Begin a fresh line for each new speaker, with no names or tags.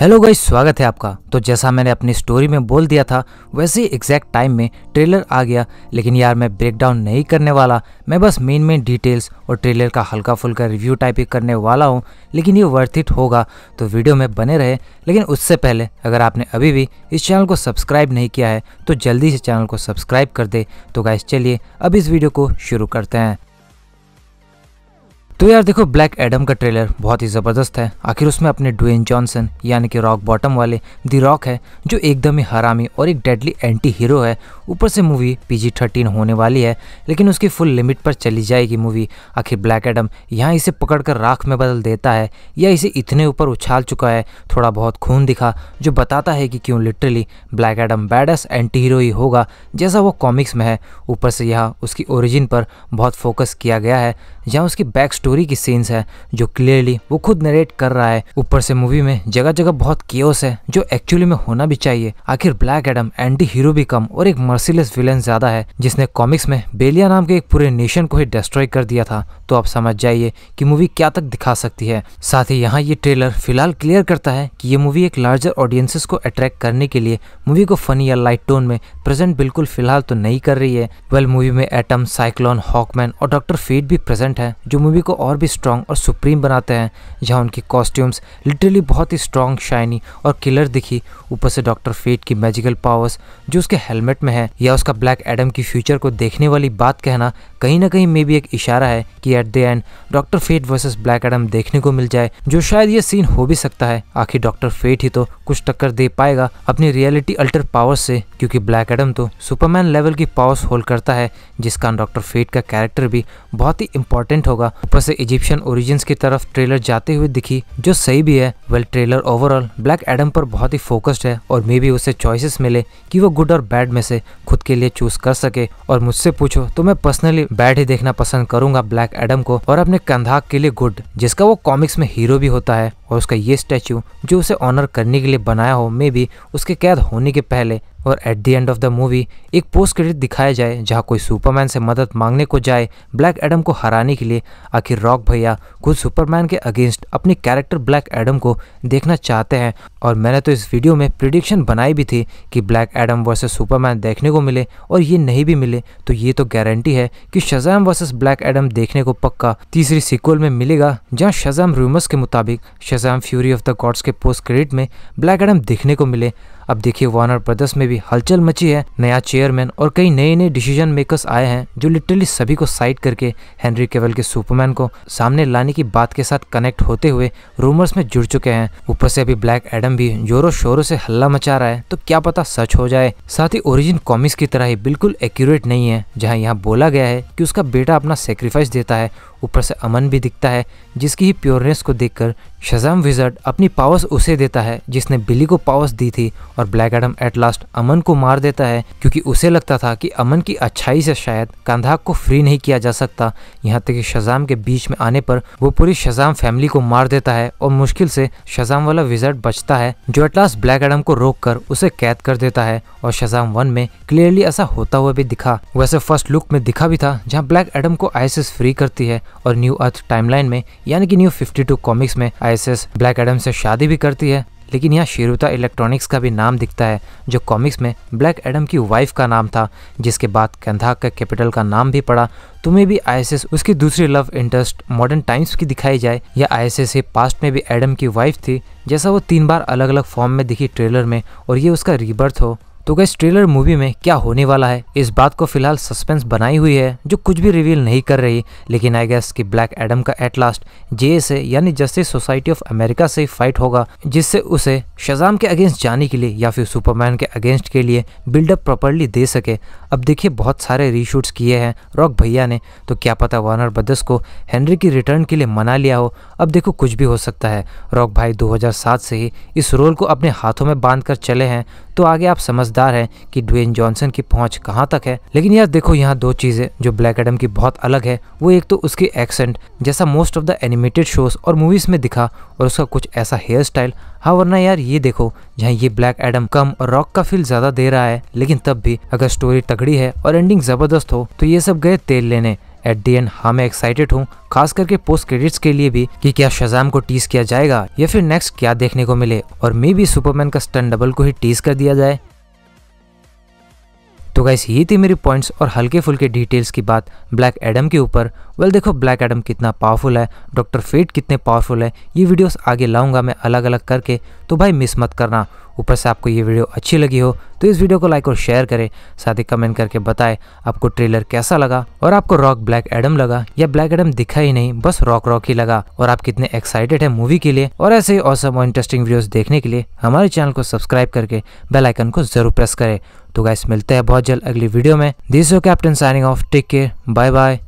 hello guys स्वागत है आपका तो जैसा मैंने अपनी स्टोरी में बोल दिया था वैसे ही एग्जैक्ट टाइम में ट्रेलर आ गया लेकिन यार मैं ब्रेकडाउन नहीं करने वाला मैं बस मेन मेन डिटेल्स और ट्रेलर का हल्का फुल्का रिव्यू टाइप ही करने वाला हूँ लेकिन ये वर्थ इट होगा तो वीडियो में बने रहे लेकिन उससे पहले अगर आपने अभी भी इस चैनल को सब्सक्राइब नहीं किया है तो जल्दी से चैनल को सब्सक्राइब कर दे तो गाइस चलिए अब इस वीडियो को शुरू करते हैं तो यार देखो ब्लैक एडम का ट्रेलर बहुत ही ज़बरदस्त है आखिर उसमें अपने डुएन जॉनसन यानी कि रॉक बॉटम वाले दी रॉक है जो एकदम ही हरामी और एक डेडली एंटी हीरो है ऊपर से मूवी पीजी थर्टीन होने वाली है लेकिन उसकी फुल लिमिट पर चली जाएगी मूवी आखिर ब्लैक एडम यहाँ इसे पकड़कर राख में बदल देता है या इसे इतने ऊपर उछाल चुका है थोड़ा बहुत खून दिखा जो बताता है कि क्यों literally Black Adam badass anti hero ही होगा जैसा वो कॉमिक्स में है ऊपर से यहाँ उसकी ओरिजिन पर बहुत फोकस किया गया है जहाँ उसकी बैक स्टोरी की सीन्स है जो क्लियरली वो खुद नरेट कर रहा है ऊपर से मूवी में जगह जगह बहुत केयस है जो एक्चुअली में होना भी चाहिए आखिर ब्लैक एडम एंटी हीरो भी कम और एक मर्सिलेस विलन ज्यादा है जिसने कॉमिक्स में बेलिया नाम के एक पूरे नेशन को ही डिस्ट्रॉय कर दिया था तो आप समझ जाइए कि मूवी क्या तक दिखा सकती है साथ ही यहाँ ये ट्रेलर फिलहाल क्लियर करता है कि ये मूवी एक लार्जर ऑडियंसेस को अट्रैक्ट करने के लिए मूवी को फनी या लाइट टोन में प्रेजेंट बिल्कुल फिलहाल तो नहीं कर रही है वेल मूवी में एटम साइक्लोन हॉकमैन और डॉक्टर फेट भी प्रेजेंट है जो मूवी को और भी स्ट्रॉन्ग और सुप्रीम बनाते हैं जहाँ उनकी कॉस्ट्यूम्स लिटरली बहुत ही स्ट्रॉन्ग शाइनी और किलर दिखी ऊपर से डॉक्टर फेट की मैजिकल पावर्स जो उसके हेलमेट में है या उसका ब्लैक एडम की फ्यूचर को देखने वाली बात कहना कहीं ना कहीं मे भी एक इशारा है कि at the end doctor Fate versus Black Adam देखने को मिल जाए जो शायद ये सीन हो भी सकता है आखिर डॉक्टर फेट ही तो कुछ टक्कर दे पाएगा अपनी रियलिटी अल्टर पावर्स से क्योंकि ब्लैक एडम तो सुपरमैन लेवल की पावर्स होल्ड करता है जिस कारण डॉक्टर फेट का कैरेक्टर भी बहुत ही इंपॉर्टेंट होगा ऊपर से इजिप्शियन ओरिजिन की तरफ ट्रेलर जाते हुए दिखी जो सही भी है well trailer overall Black Adam पर बहुत ही फोकस्ड है और मे भी उसे चॉइसेस मिले कि वो गुड और बैड में से खुद के लिए चूज कर सके और मुझसे पूछो तो मैं पर्सनली बैठ ही देखना पसंद करूंगा ब्लैक एडम को और अपने कंधाक के लिए गुड जिसका वो कॉमिक्स में हीरो भी होता है और उसका ये स्टैचू जो उसे ऑनर करने के लिए बनाया हो मे भी उसके कैद होने के पहले और at the end of the movie एक पोस्ट क्रेडिट दिखाया जाए जहाँ कोई सुपरमैन से मदद मांगने को जाए ब्लैक एडम को हराने के लिए आखिर रॉक भैया खुद सुपरमैन के अगेंस्ट अपने कैरेक्टर ब्लैक एडम को देखना चाहते हैं और मैंने तो इस वीडियो में प्रिडिक्शन बनाई भी थी कि ब्लैक एडम वर्सेज सुपरमैन देखने को मिले और ये नहीं भी मिले तो ये तो गारंटी है कि शजाम वर्सेज ब्लैक एडम देखने को पक्का तीसरी सिक्वल में मिलेगा जहाँ शजाम रूमर्स के मुताबिक Shazam Fury of the Gods के पोस्ट क्रेडिट में ब्लैक एडम देखने को मिले अब देखिए वार्नर ब्रदर्स में भी हलचल मची है नया चेयरमैन और कई नए नए डिसीजन मेकर्स आए हैं जो लिटरली सभी को साइड करके हेनरी केवल के सुपरमैन को सामने लाने की बात के साथ कनेक्ट होते हुए रूमर्स में जुड़ चुके हैं ऊपर से अभी ब्लैक एडम भी जोरों शोरों से हल्ला मचा रहा है तो क्या पता सच हो जाए साथ ही ओरिजिन कॉमिक्स की तरह ही बिल्कुल एक्यूरेट नहीं है जहाँ यहाँ बोला गया है की उसका बेटा अपना सेक्रीफाइस देता है ऊपर से अमन भी दिखता है जिसकी ही प्योरनेस को देखकर शजाम विजर्ड अपनी पावर्स उसे देता है जिसने बिली को पावर्स दी थी और Black Adam at last Amon को मार देता है क्योंकि उसे लगता था कि अमन की अच्छाई से शायद कंधाक को फ्री नहीं किया जा सकता यहाँ तक कि शजाम के बीच में आने पर वो पूरी शजाम फैमिली को मार देता है और मुश्किल से शजाम वाला विजर्ट बचता है जो लास्ट ब्लैक एडम को रोक कर उसे कैद कर देता है और शजाम वन में क्लियरली ऐसा होता हुआ भी दिखा वैसे फर्स्ट लुक में दिखा भी था जहाँ ब्लैक एडम को आइसिस फ्री करती है और न्यू अर्थ टाइमलाइन में यानी कि न्यू 52 कॉमिक्स में आईएसएस ब्लैक एडम से शादी भी करती है लेकिन यहाँ शेरुता इलेक्ट्रॉनिक्स का भी नाम दिखता है जो कॉमिक्स में ब्लैक एडम की वाइफ का नाम था जिसके बाद कंधाक का कैपिटल का नाम भी पड़ा तुम्हें भी आईएसएस उसकी दूसरी लव इंटरेस्ट मॉडर्न टाइम्स की दिखाई जाए या आईएसएस एस पास्ट में भी एडम की वाइफ थी जैसा वो तीन बार अलग अलग फॉर्म में दिखी ट्रेलर में और ये उसका रिबर्थ हो तो गई ट्रेलर मूवी में क्या होने वाला है इस बात को फिलहाल सस्पेंस बनाई हुई है जो कुछ भी रिवील नहीं कर रही लेकिन आई गैस कि ब्लैक एडम का एट लास्ट जे से यानी जस्टिस सोसाइटी ऑफ अमेरिका से फाइट होगा जिससे उसे शजाम के अगेंस्ट जाने के लिए या फिर सुपरमैन के अगेंस्ट के लिए बिल्डअप प्रॉपरली दे सके अब देखिए बहुत सारे रीशूट्स किए हैं रॉक भैया ने तो क्या पता वार्नर ब्रदर्स को हेनरी की रिटर्न के लिए मना लिया हो अब देखो कुछ भी हो सकता है रॉक भाई दो से ही इस रोल को अपने हाथों में बांध कर चले हैं तो आगे आप समझ समझदार है कि ड्वेन जॉनसन की पहुंच कहां तक है लेकिन यार देखो यहाँ दो चीजें जो ब्लैक एडम की बहुत अलग है वो एक तो उसकी एक्सेंट जैसा most of the animated shows और मूवीज में दिखा और उसका कुछ ऐसा हेयर स्टाइल हाँ वरना यार ये देखो जहाँ ये ब्लैक एडम कम और रॉक का फील ज्यादा दे रहा है लेकिन तब भी अगर स्टोरी तगड़ी है और एंडिंग जबरदस्त हो तो ये सब गए तेल लेने एट दी एंड हाँ मैं एक्साइटेड हूँ खास करके पोस्ट क्रेडिट्स के लिए भी कि क्या शजाम को टीज किया जाएगा या फिर नेक्स्ट क्या देखने को मिले और मे बी सुपरमैन का स्टन डबल को ही टीज कर दिया जाए तो गाइस ये थी मेरी पॉइंट्स और हल्के फुल्के डिटेल्स की बात ब्लैक एडम के ऊपर वेल देखो ब्लैक एडम कितना पावरफुल है डॉक्टर फेट कितने पावरफुल है ये वीडियोस आगे लाऊंगा मैं अलग अलग करके तो भाई मिस मत करना ऊपर से आपको ये वीडियो अच्छी लगी हो तो इस वीडियो को लाइक और शेयर करें साथ ही कमेंट करके बताएं आपको ट्रेलर कैसा लगा और आपको रॉक ब्लैक एडम लगा या ब्लैक एडम दिखा ही नहीं बस रॉक रॉक ही लगा और आप कितने एक्साइटेड है मूवी के लिए और ऐसे ही औसम और इंटरेस्टिंग वीडियो देखने के लिए हमारे चैनल को सब्सक्राइब करके बेलाइकन को जरूर प्रेस करें तो गैस मिलते हैं बहुत जल्द अगली वीडियो में this captain signing off take care bye bye